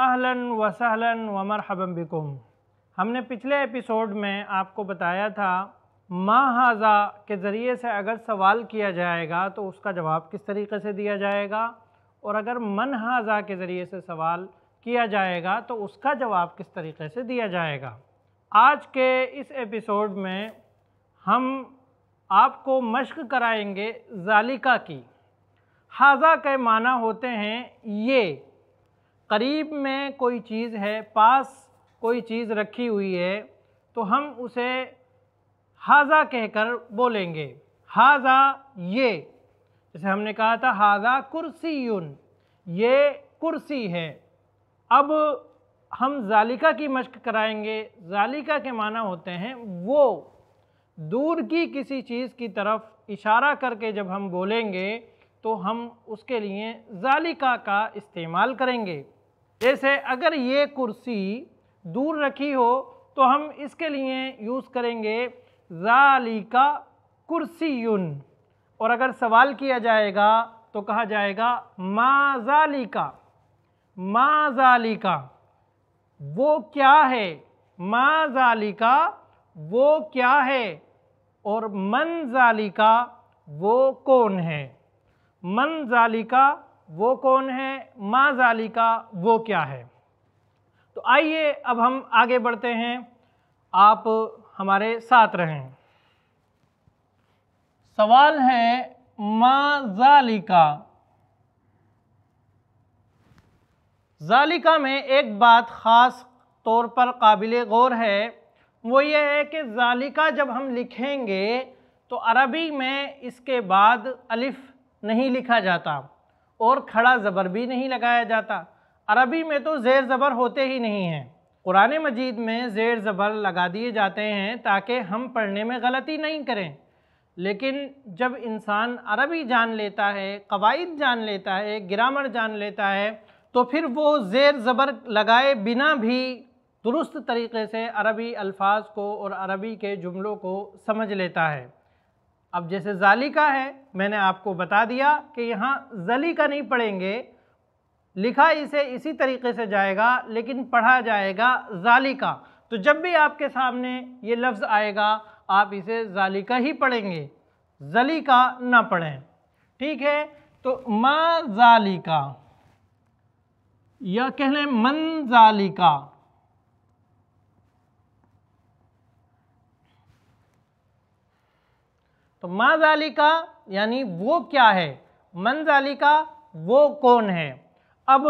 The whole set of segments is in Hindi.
अहलन वसहलन वमर हबम बिकुम हमने पिछले एपिसोड में आपको बताया था माँ हाजा के ज़रिए से अगर सवाल किया जाएगा तो उसका जवाब किस तरीके से दिया जाएगा और अगर मन हाजा के ज़रिए से सवाल किया जाएगा तो उसका जवाब किस तरीके से दिया जाएगा आज के इस एपिसोड में हम आपको मश्क कराएंगे जालिका की हाजा के माना होते हैं ये करीब में कोई चीज़ है पास कोई चीज़ रखी हुई है तो हम उसे हाजा कहकर बोलेंगे हाजा ये जैसे हमने कहा था हाजा कुर्सी ये कुर्सी है अब हम जालिका की मशक कराएंगे जालिका के माना होते हैं वो दूर की किसी चीज़ की तरफ इशारा करके जब हम बोलेंगे तो हम उसके लिए जालिका का इस्तेमाल करेंगे जैसे अगर ये कुर्सी दूर रखी हो तो हम इसके लिए यूज़ करेंगे जालिका कुर्सी और अगर सवाल किया जाएगा तो कहा जाएगा माजालिका माजालिका वो क्या है का वो क्या है और मन मनजालिका वो कौन है मन जालिका वो कौन है माँ जालिका वो क्या है तो आइए अब हम आगे बढ़ते हैं आप हमारे साथ रहें सवाल है माँ जालिका जालिका में एक बात ख़ास तौर पर काबिल गौर है वो ये है कि जालिका जब हम लिखेंगे तो अरबी में इसके बाद अलिफ़ नहीं लिखा जाता और खड़ा ज़बर भी नहीं लगाया जाता अरबी में तो ज़ेर ज़बर होते ही नहीं हैं कुरान मजीद में ज़ेर ज़बर लगा दिए जाते हैं ताकि हम पढ़ने में गलती नहीं करें लेकिन जब इंसान अरबी जान लेता है कवायद जान लेता है ग्रामर जान लेता है तो फिर वो ज़ेर ज़बर लगाए बिना भी दुरुस्त तरीके से अरबी अल्फाज को और अरबी के जुमलों को समझ लेता है अब जैसे जाली का है मैंने आपको बता दिया कि यहाँ जली का नहीं पढ़ेंगे लिखा इसे इसी तरीके से जाएगा लेकिन पढ़ा जाएगा जाली का तो जब भी आपके सामने ये लफ्ज़ आएगा आप इसे जाली का ही पढ़ेंगे जली का ना पढ़ें ठीक है तो मा जाली का या कह लें मन जाली का तो जालिका यानी वो क्या है जालिका वो कौन है अब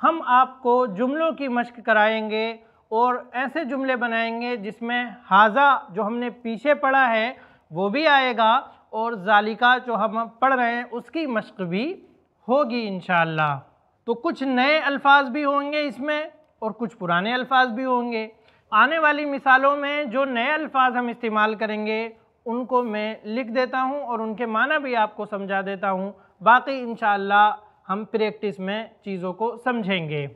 हम आपको जुमलों की मश्क कराएंगे और ऐसे जुमले बनाएंगे जिसमें हाजा जो हमने पीछे पढ़ा है वो भी आएगा और जालिका जो हम पढ़ रहे हैं उसकी मश्क भी होगी इन तो कुछ नए अल्फाज भी होंगे इसमें और कुछ पुराने अल्फाज भी होंगे आने वाली मिसालों में जो नए अल्फाज हम इस्तेमाल करेंगे उनको मैं लिख देता हूँ और उनके माना भी आपको समझा देता हूँ बाकी इन हम प्रैक्टिस में चीज़ों को समझेंगे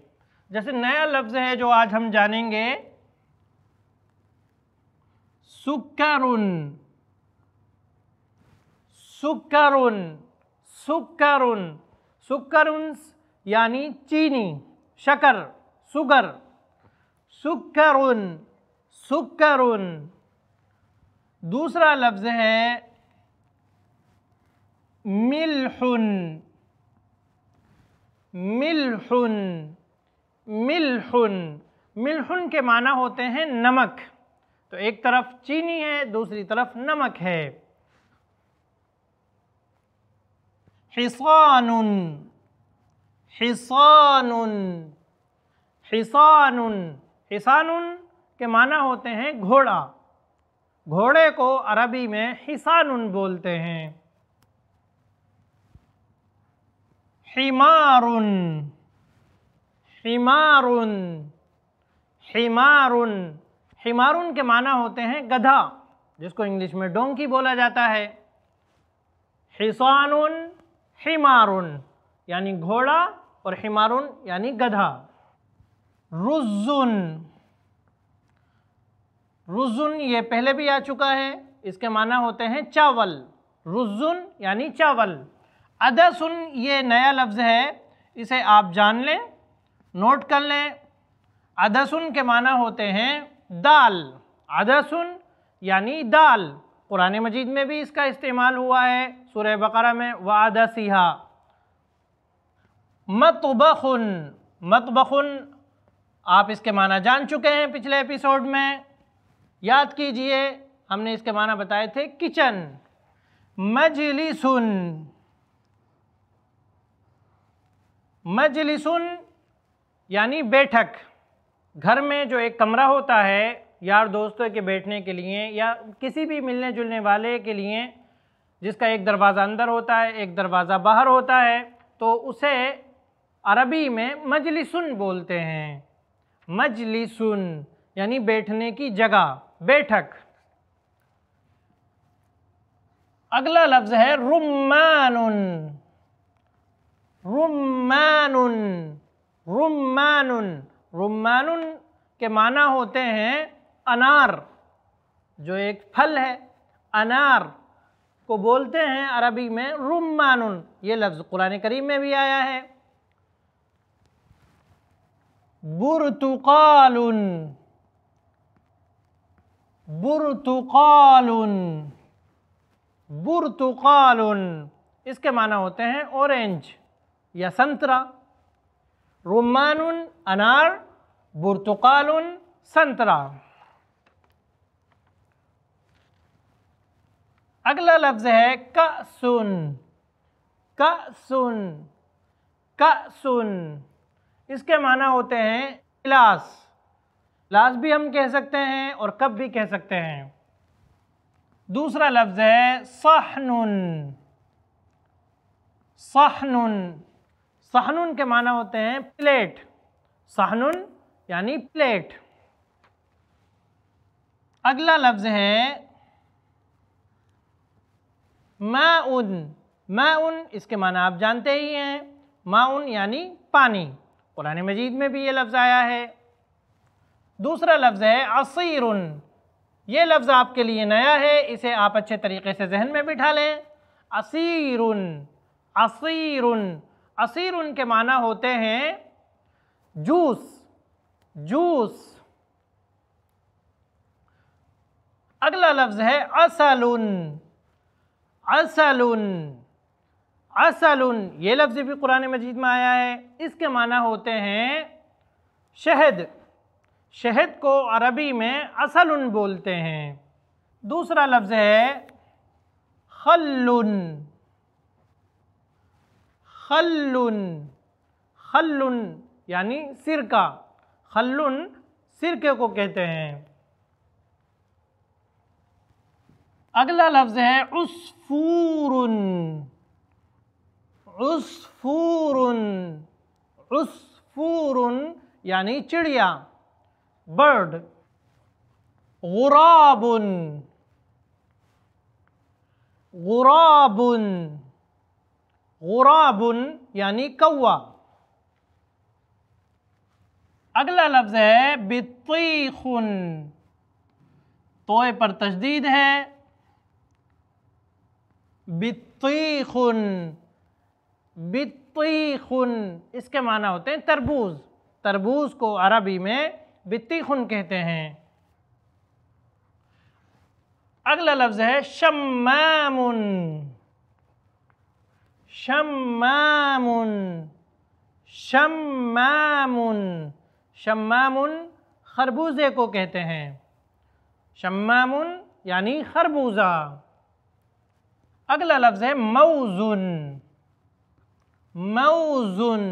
जैसे नया लफ्ज़ है जो आज हम जानेंगे सुकरुन सुकरुन सुकरुन सुकरुन्स यानी चीनी शकर सुगर सुकरुन सुकरुन दूसरा लफ्ज़ है मिलहुन मिलहुन मिलहुन मिलहुन के माना होते हैं नमक तो एक तरफ चीनी है दूसरी तरफ नमक है हिसानुन हिसानुन हिसानुन हिसानुन के माना होते हैं घोड़ा घोड़े को अरबी में हिसानुन बोलते हैं हिमारुन हिमारुन हिमारुन हिमारुन के माना होते हैं गधा जिसको इंग्लिश में डोंकी बोला जाता है हिसानुन हिमारुन यानी घोड़ा और हिमारुन यानी गधा रुजुन रुजुन ये पहले भी आ चुका है इसके माना होते हैं चावल रुजुन यानी चावल अदसुन ये नया लफ्ज़ है इसे आप जान लें नोट कर लें अदसुन के माना होते हैं दाल अदसुन यानी दाल कुरान मजीद में भी इसका इस्तेमाल हुआ है सूर्य बकरा में अदसिहा मतबखन मतबखन आप इसके माना जान चुके हैं पिछले एपिसोड में याद कीजिए हमने इसके माना बताए थे किचन मजली मजली सुन यानी बैठक घर में जो एक कमरा होता है यार दोस्तों के बैठने के लिए या किसी भी मिलने जुलने वाले के लिए जिसका एक दरवाज़ा अंदर होता है एक दरवाज़ा बाहर होता है तो उसे अरबी में मजलिसुन बोलते हैं मजलिसुन यानी बैठने की जगह बैठक अगला लफ्ज है रुमान रुमान रुमान रुमान के माना होते हैं अनार जो एक फल है अनार को बोलते हैं अरबी में रुमान ये लफ्ज़ कुरान करीम में भी आया है बुरतुकाल बुरतुकाल बुरतुकाल इसके माना होते हैं ऑरेंज या संतरा रोमान अनार बुरतुकाल संतरा अगला लफ्ज़ है सुन सुन क सुन इसके माना होते हैं गिलास लास्ट भी हम कह सकते हैं और कब भी कह सकते हैं दूसरा लफ्ज है सहनुन सहनुन सहनुन के माना होते हैं प्लेट सहनुन यानी प्लेट अगला लफ्ज है माउन माउन इसके माना आप जानते ही हैं माउन यानी पानी कुरान मजीद में भी ये लफ्ज़ आया है दूसरा लफ्ज़ है असीर ये लफ्ज़ आपके लिए नया है इसे आप अच्छे तरीके से जहन में बिठा लें असीर असीर असीर के माना होते हैं जूस जूस अगला लफ्ज़ है असलुन असलुन असलुन ये लफ्ज़ भी कुरान मजीद में आया है इसके माना होते हैं शहद शहद को अरबी में असलुन बोलते हैं दूसरा लफ्ज़ है खल्लुन खल्लुन खल्लुन यानी सिरका खल्लुन सिरके को कहते हैं अगला लफ्ज़ है उसफूरन उसफूरन उसफूरन यानी चिड़िया बर्ड गुराबुन गुराबुन गुराबुन यानी कौआ अगला लफ्ज़ है बितीखुन तोय पर तशदीद है बितीखुन बितीखुन इसके माना होते हैं तरबूज तरबूज को अरबी में वित्ती खुन कहते हैं अगला लफ्ज है शमाम शम्मामुन शम्मामुन शमाम खरबूजे को कहते हैं शम्मामुन यानी खरबूजा अगला लफ्ज़ है मऊजुन मऊजुन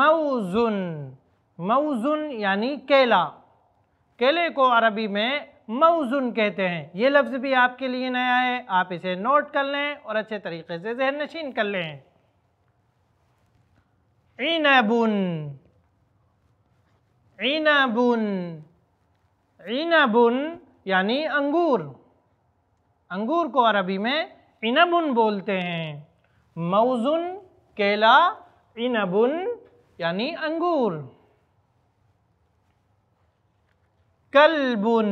मऊजुन मऊज़ुन यानी केला केले को अरबी में मऊज़ुन कहते हैं ये लफ्ज़ भी आपके लिए नया है आप इसे नोट कर लें और अच्छे तरीके से जहन नशीन कर लें इनबुन इनबुन इनबुन यानी अंगूर अंगूर को अरबी में इनबुन बोलते हैं मऊज़ुन केला इनबुन यानी अंगूर कलबुन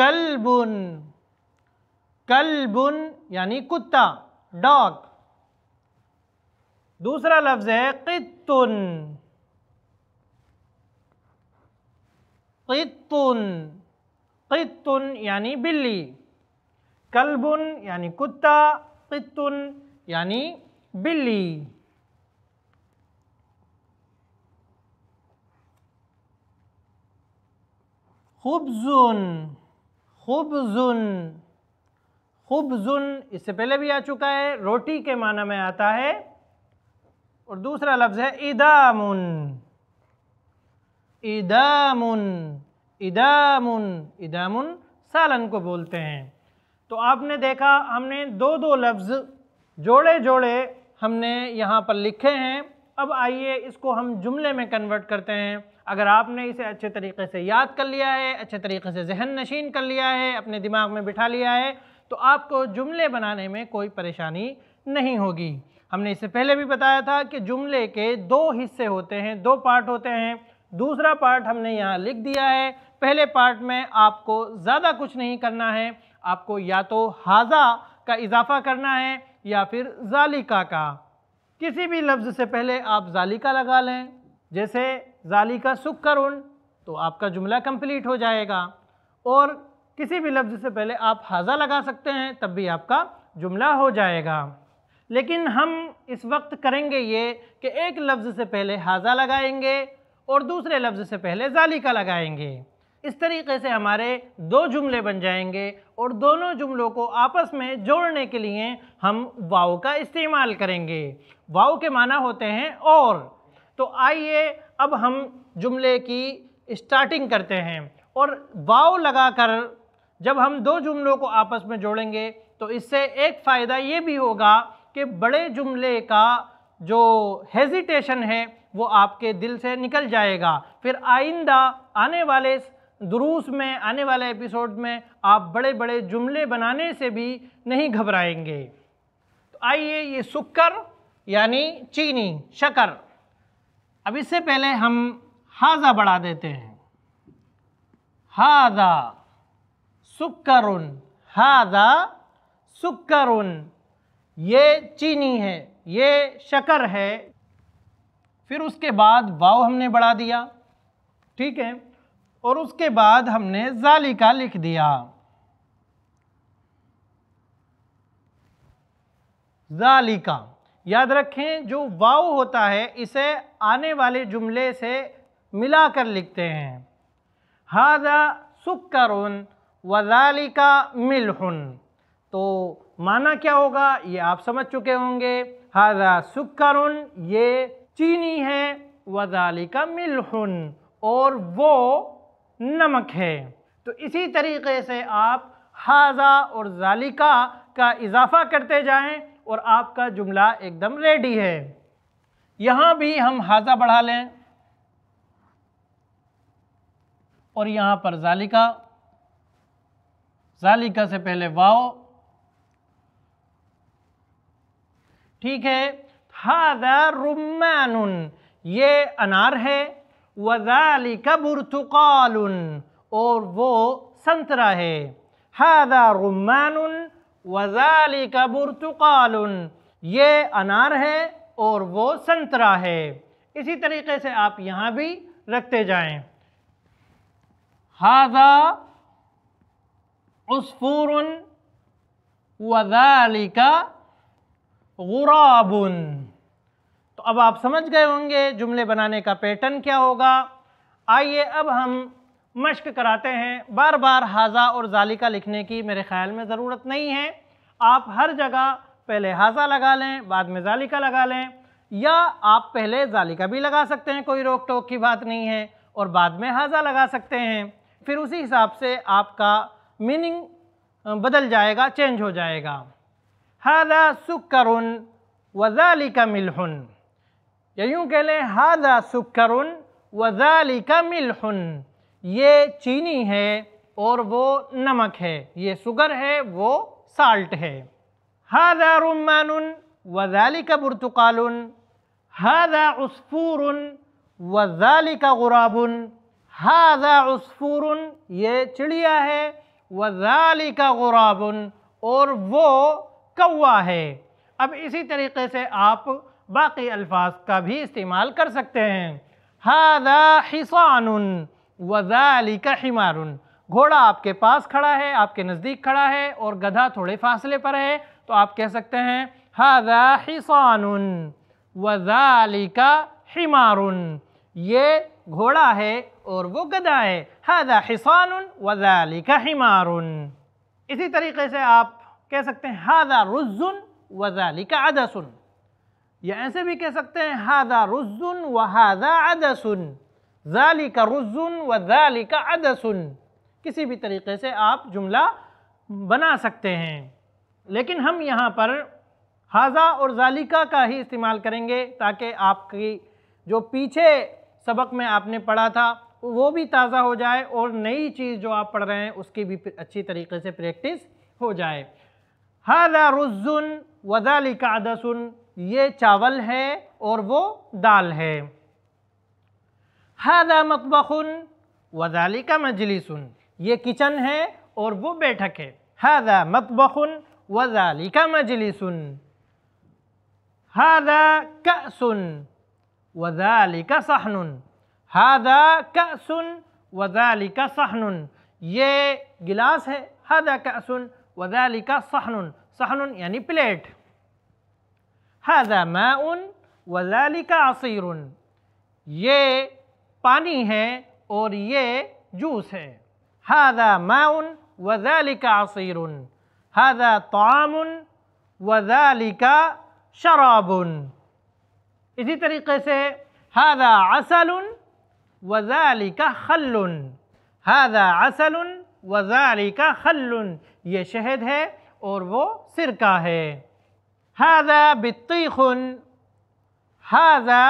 कलबुन कलबुन यानी कुत्ता डॉग दूसरा लफ्ज है कितुन कितुन कितुन यानी बिल्ली कलबुन यानी कुत्ता कितुन यानी बिल्ली खुबजुन खुबजुन खुबजुन इससे पहले भी आ चुका है रोटी के माना में आता है और दूसरा लफ्ज़ है इदामुन इदामुन इदामुन इदामुन सालन को बोलते हैं तो आपने देखा हमने दो दो लफ्ज़ जोड़े जोड़े हमने यहाँ पर लिखे हैं अब आइए इसको हम जुमले में कन्वर्ट करते हैं अगर आपने इसे अच्छे तरीके से याद कर लिया है अच्छे तरीके से जहन नशीन कर लिया है अपने दिमाग में बिठा लिया है तो आपको जुमले बनाने में कोई परेशानी नहीं होगी हमने इससे पहले भी बताया था कि जुमले के दो हिस्से होते हैं दो पार्ट होते हैं दूसरा पार्ट हमने यहाँ लिख दिया है पहले पार्ट में आपको ज़्यादा कुछ नहीं करना है आपको या तो हाजा का इजाफा करना है या फिर जालिका का किसी भी लफ्ज़ से पहले आप जालिका लगा लें जैसे जालिका सुक्करुन तो आपका जुमला कंप्लीट हो जाएगा और किसी भी लफ्ज़ से पहले आप हाजा लगा सकते हैं तब भी आपका जुमला हो जाएगा लेकिन हम इस वक्त करेंगे ये कि एक लफ्ज़ से पहले हाजा लगाएंगे और दूसरे लफ्ज़ से पहले जालिका लगाएंगे इस तरीके से हमारे दो जुमले बन जाएंगे और दोनों जुमलों को आपस में जोड़ने के लिए हम वाव का इस्तेमाल करेंगे वाव के माना होते हैं और तो आइए अब हम जुमले की स्टार्टिंग करते हैं और वाव लगाकर जब हम दो जुमलों को आपस में जोड़ेंगे तो इससे एक फ़ायदा ये भी होगा कि बड़े जुमले का जो हेजिटेशन है वो आपके दिल से निकल जाएगा फिर आइंदा आने वाले दुरूस में आने वाले एपिसोड में आप बड़े बड़े जुमले बनाने से भी नहीं घबराएंगे तो आइए ये सुक्कर यानी चीनी शकर अब इससे पहले हम हाजा बढ़ा देते हैं हाजा सुक्करुन हाजा सुक्करुन ये चीनी है ये शकर है फिर उसके बाद वाव हमने बढ़ा दिया ठीक है और उसके बाद हमने जालिका लिख दिया जालिका याद रखें जो वाव होता है इसे आने वाले जुमले से मिलाकर लिखते हैं हादा सुक्करुन वजालिका मिलहुन तो माना क्या होगा ये आप समझ चुके होंगे हाजा सुक्करुन ये चीनी है वजालिका मिलहुन और वो नमक है तो इसी तरीके से आप हाजा और जालिका का इजाफा करते जाएं और आपका जुमला एकदम रेडी है यहां भी हम हाजा बढ़ा लें और यहां पर जालिका जालिका से पहले वाओ ठीक है हाजा रुमान ये अनार है वजालिका बुरतुकाल और वो संतरा है हाजा रुमान वजाली का बुरतुकाल ये अनार है और वो संतरा है इसी तरीके से आप यहाँ भी रखते जाएं हाजा उसफूर वजाली का गुराबन तो अब आप समझ गए होंगे जुमले बनाने का पैटर्न क्या होगा आइए अब हम मश्क कराते हैं बार बार हाजा और जालिका लिखने की मेरे ख्याल में ज़रूरत नहीं है आप हर जगह पहले हाजा लगा लें बाद में जालिका लगा लें या आप पहले जालिका भी लगा सकते हैं कोई रोक टोक की बात नहीं है और बाद में हाजा लगा सकते हैं फिर उसी हिसाब से आपका मीनिंग बदल जाएगा चेंज हो जाएगा हादा सुकरुन वजालिका मिलहुन या यूँ कह लें हादा सुकरुन वजालिका मिलहुन ये चीनी है और वो नमक है ये शुगर है वो साल्ट है हादा रुमान वजालिका बुरतकाल हादा उसफूर वजालिका गुराबन हादा उसफूर ये चिड़िया है वजालिका गुराबन और वो कौवा है अब इसी तरीके से आप बाकी अल्फाज का भी इस्तेमाल कर सकते हैं हादा हिसान वजालिका हिमारुन घोड़ा आपके पास खड़ा है आपके नज़दीक खड़ा है और गधा थोड़े फासले पर है तो आप कह सकते हैं हाजा हिसानुन वजालिका हिमारुन ये घोड़ा है और वो गधा है हाजा वजाली वजालिका हिमारुन इसी तरीके से आप कह सकते हैं हाजा रुजुन वजालिका अदसुन या ऐसे भी कह सकते हैं हाजा रुजुन व हाजा अदसुन जाली का रुजुन व जाली का अदसुन किसी भी तरीके से आप जुमला बना सकते हैं लेकिन हम यहाँ पर हाजा और जालिका का ही इस्तेमाल करेंगे ताकि आपकी जो पीछे सबक में आपने पढ़ा था वो भी ताज़ा हो जाए और नई चीज़ जो आप पढ़ रहे हैं उसकी भी अच्छी तरीके से प्रैक्टिस हो जाए हाजा रुजुन वजालिका अदसुन ये चावल है और वो दाल है हादा मकबखन वजाली का मजलिसन ये किचन है और वो बैठक है हादा मकबखन वजाली का मजलिसन हादा कसन वजाली का सहनुन हादा कसन वजाली का सहनुन ये गिलास है हादा कसन वजाली का सहनुन सहन यानी प्लेट हादा माउन वजाली का असीरुन ये पानी है और ये जूस है हादा माउन वजालिका आसिर हादा तामुन वजालिका शराबुन इसी तरीके से हादा असल वजालिका खल हादा असल वजालिका खल ये शहद है और वो सिरका है हादा ख़ुन हादा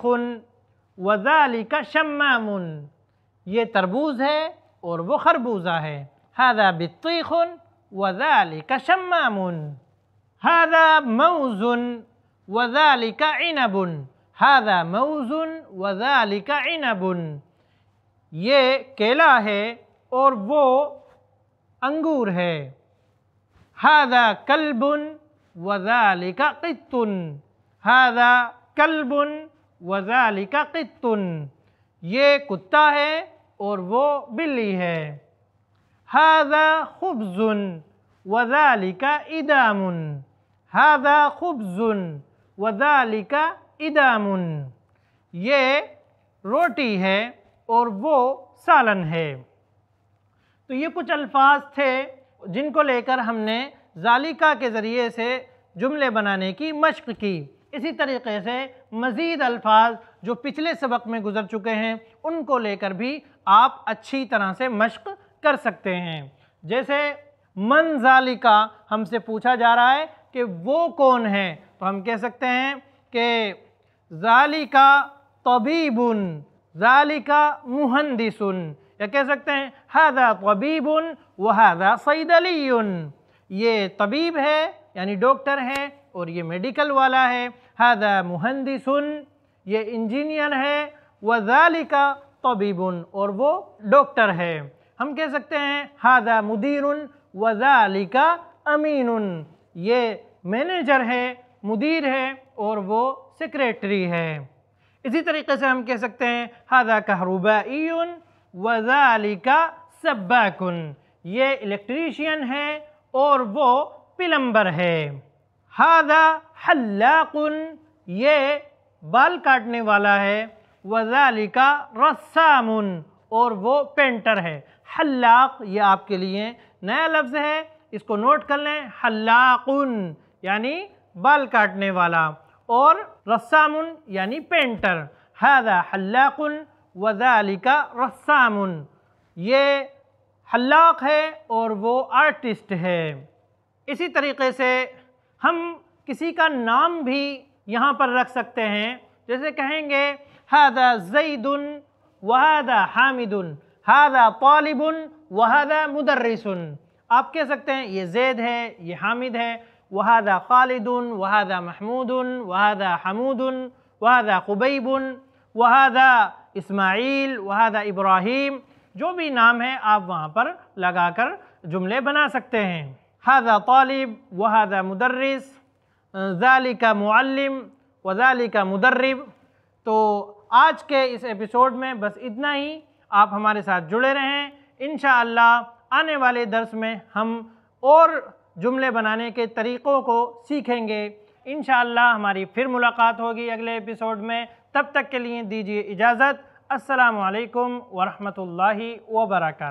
खुन وَذَلِكَ شَمَّامٌ یہ تربوز ہے اور وہ خربوزہ ہے هَذَا بِطِّيخٌ وَذَلِكَ شَمَّامٌ هَذَا مَوْزٌ وَذَلِكَ عِنَبٌ هَذَا مَوْزٌ وَذَلِكَ عِنَبٌ یہ کیلا ہے اور وہ انگور ہے هَذَا كَلْبٌ وَذَلِكَ قِطٌ هَذَا كَلْبٌ वजालिका कितुन ये कुत्ता है और वो बिल्ली है हाजा खुबजुन वजालिका इदामुन हाजा खुबजुन वजालिका इदामुन ये रोटी है और वो सालन है तो ये कुछ अल्फाज थे जिनको लेकर हमने जालिका के ज़रिए से जुमले बनाने की मशक़ की इसी तरीके से मज़ीद अल्फाज जो पिछले सबक में गुजर चुके हैं उनको लेकर भी आप अच्छी तरह से मश्क कर सकते हैं जैसे मनजालिका हमसे पूछा जा रहा है कि वो कौन है तो हम कह सकते हैं कि जालिका तबीबुन जालिका मुहंदिसुन या कह सकते हैं हादा तबीबुन व हादा सईदली ये तबीब है यानी डॉक्टर है और ये मेडिकल वाला है हाजा मुहंदिसन ये इंजीनियर है वालिका तबीबन और वो डॉक्टर है हम कह सकते हैं हादा मुदीर वालिका अमीन ये मैनेजर है मुदीर है और वो सेक्रेटरी है इसी तरीके से हम कह सकते हैं हादा कहरुबाई वालिका सब्बाकुन ये इलेक्ट्रीशियन है और वो प्लम्बर है हादा हल्लाकुन ये बाल काटने वाला है वजालिका रस्सामुन और वो पेंटर है हल्लाक ये आपके लिए नया लफ्ज़ है इसको नोट कर लें हल्लाकुन यानी बाल काटने वाला और रस्सामुन यानी पेंटर हादा हल्लाकुन वजालिका रस्सामुन ये हल्लाक है और वो आर्टिस्ट है इसी तरीके से हम किसी का नाम भी यहाँ पर रख सकते हैं जैसे कहेंगे हद जईदुन वहादा हामिद हद तालिबुन वहादा मुदर्रिसन आप कह सकते हैं ये जैद है ये हामिद है वहादा खालिदुन वहादा महमूदन वहादा हमूदन वहद खुबैबन वहादा इस्माइल वहद इब्राहिम जो भी नाम है आप वहाँ पर लगाकर जुमले बना सकते हैं हाजा तालिब व हाजा मुदर्रिस ज़ाली का मुअल्लिम व ज़ाली का मुदर्रिब तो आज के इस एपिसोड में बस इतना ही आप हमारे साथ जुड़े रहें इन आने वाले दर्स में हम और जुमले बनाने के तरीक़ों को सीखेंगे इन हमारी फिर मुलाकात होगी अगले एपिसोड में तब तक के लिए दीजिए इजाज़त असलकम वरहमल वर्का